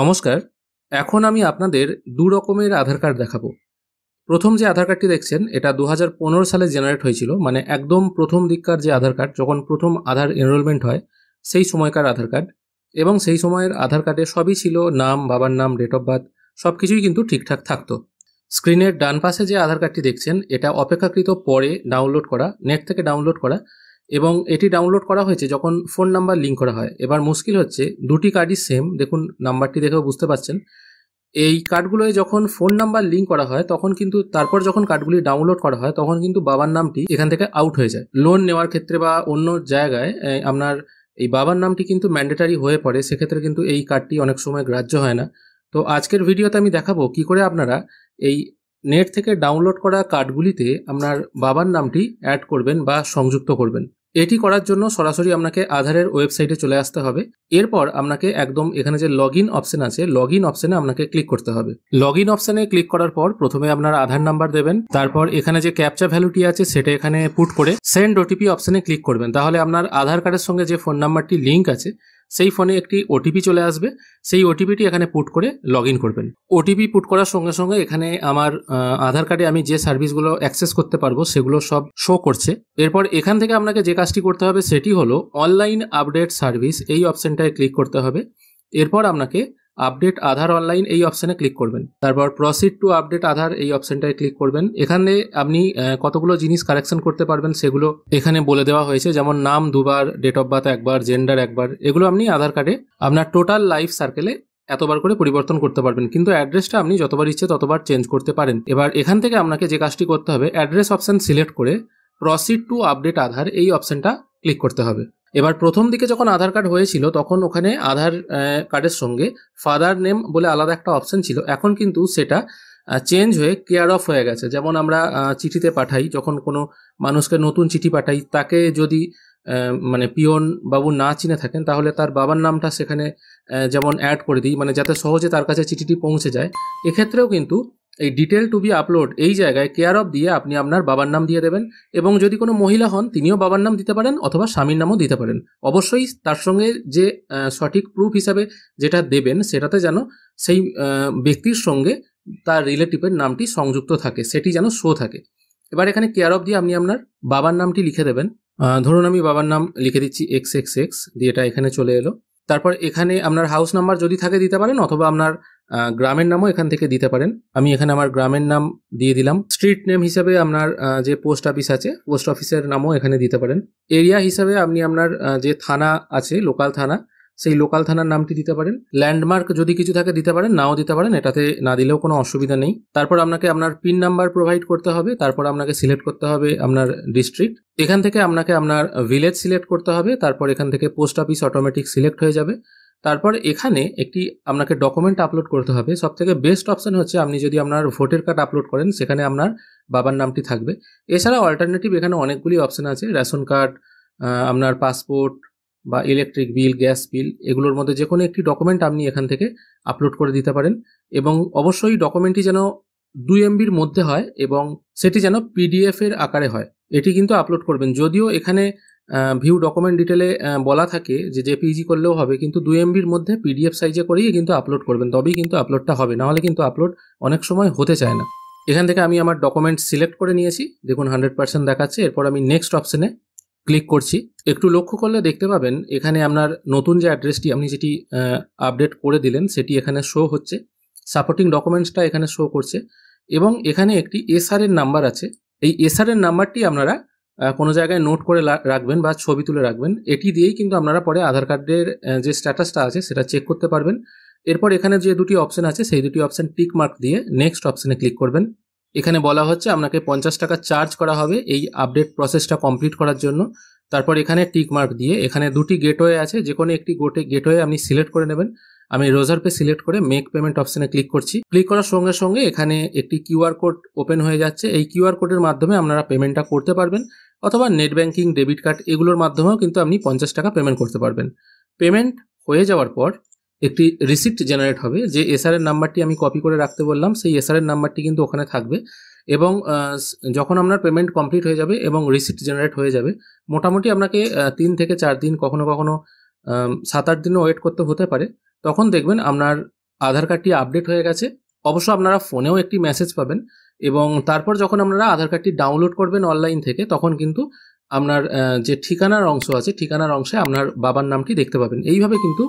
নমস্কার এখন আমি আপনাদের দু রকমের আধার কার্ড দেখাবো প্রথম যে আধার কার্ডটি দেখছেন এটা দু সালে জেনারেট হয়েছিল মানে একদম প্রথম দিককার যে আধার কার্ড যখন প্রথম আধার এনরোলমেন্ট হয় সেই সময়কার আধার কার্ড এবং সেই সময়ের আধার কার্ডে সবই ছিল নাম বাবার নাম ডেট অফ বার্থ সব কিছুই কিন্তু ঠিকঠাক থাকতো স্ক্রিনের ডান পাশে যে আধার কার্ডটি দেখছেন এটা অপেক্ষাকৃত পরে ডাউনলোড করা নেট থেকে ডাউনলোড করা এবং এটি ডাউনলোড করা হয়েছে যখন ফোন নাম্বার লিঙ্ক করা হয় এবার মুশকিল হচ্ছে দুটি কার্ডই সেম দেখুন নাম্বারটি দেখেও বুঝতে পারছেন এই কার্ডগুলোয় যখন ফোন নাম্বার লিঙ্ক করা হয় তখন কিন্তু তারপর যখন কার্ডগুলি ডাউনলোড করা হয় তখন কিন্তু বাবার নামটি এখান থেকে আউট হয়ে যায় লোন নেওয়ার ক্ষেত্রে বা অন্য জায়গায় আপনার এই বাবার নামটি কিন্তু ম্যান্ডেটারি হয়ে পড়ে সেক্ষেত্রে কিন্তু এই কার্ডটি অনেক সময় গ্রাহ্য হয় না তো আজকের ভিডিওতে আমি দেখাবো কি করে আপনারা এই নেট থেকে ডাউনলোড করা কার্ডগুলিতে আপনার বাবার নামটি অ্যাড করবেন বা সংযুক্ত করবেন এটি করার জন্য সরাসরি আপনাকে আধারের ওয়েবসাইটে চলে আসতে হবে এরপর আপনাকে একদম এখানে যে লগ ইন অপশন আছে লগ ইন অপশনে আপনাকে ক্লিক করতে হবে লগ ইন অপশনে ক্লিক করার পর প্রথমে আপনার আধার নাম্বার দেবেন তারপর এখানে যে ক্যাপচা ভ্যালুটি আছে সেটা এখানে পুট করে সেন্ড ওটিপি অপশনে ক্লিক করবেন তাহলে আপনার আধার কার্ডের সঙ্গে যে ফোন নাম্বারটি লিঙ্ক আছে সেই ফোনে একটি ওটিপি চলে আসবে সেই ওটিপিটি এখানে পুট করে লগ ইন করবেন ওটিপি পুট করার সঙ্গে সঙ্গে এখানে আমার আধার কার্ডে আমি যে সার্ভিসগুলো অ্যাক্সেস করতে পারবো সেগুলো সব শো করছে এরপর এখান থেকে আপনাকে যে কাজটি করতে হবে সেটি হলো অনলাইন আপডেট সার্ভিস এই অপশনটায় ক্লিক করতে হবে এরপর আপনাকে আপডেট আধার অনলাইন এই অপশানে ক্লিক করবেন তারপর প্রসিড টু আপডেট আধার এই অপশানটায় ক্লিক করবেন এখানে আপনি কতগুলো জিনিস কারেকশন করতে পারবেন সেগুলো এখানে বলে দেওয়া হয়েছে যেমন নাম দুবার ডেট অফ বার্থ একবার জেন্ডার একবার এগুলো আপনি আধার কার্ডে আপনার টোটাল লাইফ সার্কেলে এতবার করে পরিবর্তন করতে পারবেন কিন্তু অ্যাড্রেসটা আপনি যতবার ইচ্ছে ততবার চেঞ্জ করতে পারেন এবার এখান থেকে আপনাকে যে কাজটি করতে হবে অ্যাড্রেস অপশান সিলেক্ট করে প্রসিড টু আপডেট আধার এই অপশানটা ক্লিক করতে হবে এবার প্রথম দিকে যখন আধার কার্ড হয়েছিল তখন ওখানে আধার কার্ডের সঙ্গে ফাদার নেম বলে আলাদা একটা অপশন ছিল এখন কিন্তু সেটা চেঞ্জ হয়ে কেয়ার অফ হয়ে গেছে যেমন আমরা চিঠিতে পাঠাই যখন কোনো মানুষকে নতুন চিঠি পাঠাই তাকে যদি মানে পিয়ন বাবু না চিনে থাকেন তাহলে তার বাবার নামটা সেখানে যেমন অ্যাড করে দিই মানে যাতে সহজে তার কাছে চিঠিটি পৌঁছে যায় এক্ষেত্রেও কিন্তু এই ডিটেল টু বি আপলোড এই জায়গায় কেয়ার অফ দিয়ে আপনি আপনার বাবার নাম দিয়ে দেবেন এবং যদি কোনো মহিলা হন তিনিও বাবার নাম দিতে পারেন অথবা স্বামীর নামও দিতে পারেন অবশ্যই তার সঙ্গে যে সঠিক প্রুফ হিসাবে যেটা দেবেন সেটাতে যেন সেই ব্যক্তির সঙ্গে তার রিলেটিভের নামটি সংযুক্ত থাকে সেটি যেন শো থাকে এবার এখানে কেয়ার অফ দিয়ে আপনি আপনার বাবার নামটি লিখে দেবেন ধরুন আমি বাবার নাম লিখে দিচ্ছি এক্স এক্স এক্স দিয়ে এটা এখানে চলে এলো তারপর এখানে আপনার হাউস নাম্বার যদি থাকে দিতে পারেন অথবা আপনার গ্রামের নামও এখান থেকে দিতে পারেন আমি এখানে আমার গ্রামের নাম দিয়ে দিলাম স্ট্রিট নেম হিসাবে আপনার যে পোস্ট অফিস আছে পোস্ট অফিসের নামও এখানে দিতে পারেন এরিয়া হিসাবে আপনি আপনার যে থানা আছে লোকাল থানা সেই লোকাল থানার নামটি দিতে পারেন ল্যান্ডমার্ক যদি কিছু থাকে দিতে পারেন নাও দিতে পারেন এটাতে না দিলেও কোনো অসুবিধা নেই তারপর আপনাকে আপনার পিন নাম্বার প্রোভাইড করতে হবে তারপর আপনাকে সিলেক্ট করতে হবে আপনার ডিস্ট্রিক্ট এখান থেকে আপনাকে আপনার ভিলেজ সিলেক্ট করতে হবে তারপর এখান থেকে পোস্ট অফিস অটোমেটিক সিলেক্ট হয়ে যাবে তারপর এখানে একটি আপনাকে ডকুমেন্ট আপলোড করতে হবে সবথেকে বেস্ট অপশান হচ্ছে আপনি যদি আপনার ভোটের কার্ড আপলোড করেন সেখানে আপনার বাবার নামটি থাকবে এছাড়া অল্টারনেটিভ এখানে অনেকগুলি অপশান আছে রেশন কার্ড আপনার পাসপোর্ট বা ইলেকট্রিক বিল গ্যাস বিল এগুলোর মধ্যে যে কোনো একটি ডকুমেন্ট আপনি এখান থেকে আপলোড করে দিতে পারেন এবং অবশ্যই ডকুমেন্টটি যেন দুই এমবির মধ্যে হয় এবং সেটি যেন পিডিএফের আকারে হয় এটি কিন্তু আপলোড করবেন যদিও এখানে ভিউ ডকুমেন্ট ডিটেলে বলা থাকে যে জেপিজি করলেও হবে কিন্তু দুই এমবির মধ্যে পিডিএফ সাইজে করেই কিন্তু আপলোড করবেন তবেই কিন্তু আপলোডটা হবে নাহলে কিন্তু আপলোড অনেক সময় হতে চায় না এখান থেকে আমি আমার ডকুমেন্ট সিলেক্ট করে নিয়েছি দেখুন হান্ড্রেড পার্সেন্ট দেখাচ্ছে এরপর আমি নেক্সট অপশানে ক্লিক করছি একটু লক্ষ্য করলে দেখতে পাবেন এখানে আপনার নতুন যে অ্যাড্রেসটি আপনি যেটি আপডেট করে দিলেন সেটি এখানে শো হচ্ছে সাপোর্টিং ডকুমেন্টসটা এখানে শো করছে এবং এখানে একটি এসআর এর নাম্বার আছে এই এসআরের নাম্বারটি আপনারা কোনো জায়গায় নোট করে রাখবেন বা ছবি তুলে রাখবেন এটি দিয়েই কিন্তু আপনারা পরে আধার কার্ডের যে স্ট্যাটাসটা আছে সেটা চেক করতে পারবেন এরপর এখানে যে দুটি অপশন আছে সেই দুটি অপশন টিক মার্ক দিয়ে নেক্সট অপশনে ক্লিক করবেন এখানে বলা হচ্ছে আপনাকে পঞ্চাশ টাকা চার্জ করা হবে এই আপডেট প্রসেসটা কমপ্লিট করার জন্য তারপর এখানে টিক মার্ক দিয়ে এখানে দুটি গেটওয়ে আছে যে কোনো একটি গোটে গেটওয়ে আপনি সিলেক্ট করে নেবেন আমি রোজার পে সিলেক্ট করে মেক পেমেন্ট অপশানে ক্লিক করছি ক্লিক করার সঙ্গে সঙ্গে এখানে একটি কিউআর কোড ওপেন হয়ে যাচ্ছে এই কিউআর কোডের মাধ্যমে আপনারা পেমেন্টটা করতে পারবেন অথবা নেট ব্যাঙ্কিং ডেবিট কার্ড এগুলোর মাধ্যমেও কিন্তু আপনি পঞ্চাশ টাকা পেমেন্ট করতে পারবেন পেমেন্ট হয়ে যাওয়ার পর একটি রিসিপ্ট জেনারেট হবে যে এসআর নাম্বারটি আমি কপি করে রাখতে বললাম সেই এসআর নাম্বারটি কিন্তু ওখানে থাকবে এবং যখন আপনার পেমেন্ট কমপ্লিট হয়ে যাবে এবং রিসিপ্ট জেনারেট হয়ে যাবে মোটামুটি আপনাকে তিন থেকে চার দিন কখনো কখনো সাত আট দিনও ওয়েট করতে হতে পারে তখন দেখবেন আপনার আধার কার্ডটি আপডেট হয়ে গেছে অবশ্য আপনারা ফোনেও একটি মেসেজ পাবেন এবং তারপর যখন আপনারা আধার কার্ডটি ডাউনলোড করবেন অনলাইন থেকে তখন কিন্তু আপনার যে ঠিকানার অংশ আছে ঠিকানার অংশে আপনার বাবার নামটি দেখতে পাবেন এইভাবে কিন্তু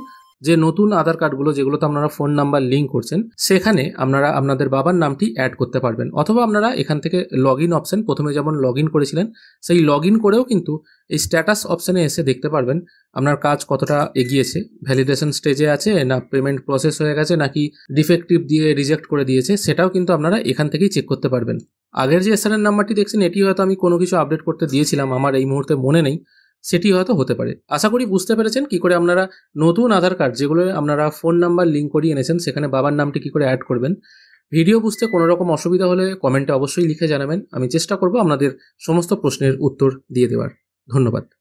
যে নতুন আধার কার্ডগুলো যেগুলোতে আপনারা ফোন নাম্বার লিঙ্ক করছেন সেখানে আপনারা আপনাদের বাবার নামটি অ্যাড করতে পারবেন অথবা আপনারা এখান থেকে লগ ইন অপশান প্রথমে যেমন লগ ইন করেছিলেন সেই লগ ইন করেও কিন্তু এই স্ট্যাটাস অপশানে এসে দেখতে পারবেন আপনার কাজ কতটা এগিয়েছে ভ্যালিডেশন স্টেজে আছে না পেমেন্ট প্রসেস হয়ে গেছে নাকি ডিফেক্টিভ দিয়ে রিজেক্ট করে দিয়েছে সেটাও কিন্তু আপনারা এখান থেকেই চেক করতে পারবেন আগের যে এসআরএন নাম্বারটি দেখছেন এটি হয়তো আমি কোনো কিছু আপডেট করতে দিয়েছিলাম আমার এই মুহূর্তে মনে নেই সেটি হয়তো হতে পারে আশা করি বুঝতে পেরেছেন কি করে আপনারা নতুন আধার কার্ড যেগুলো আপনারা ফোন নাম্বার লিঙ্ক করিয়ে এনেছেন সেখানে বাবার নামটি কি করে অ্যাড করবেন ভিডিও বুঝতে কোনো রকম অসুবিধা হলে কমেন্টে অবশ্যই লিখে জানাবেন আমি চেষ্টা করব আপনাদের সমস্ত প্রশ্নের উত্তর দিয়ে দেওয়ার ধন্যবাদ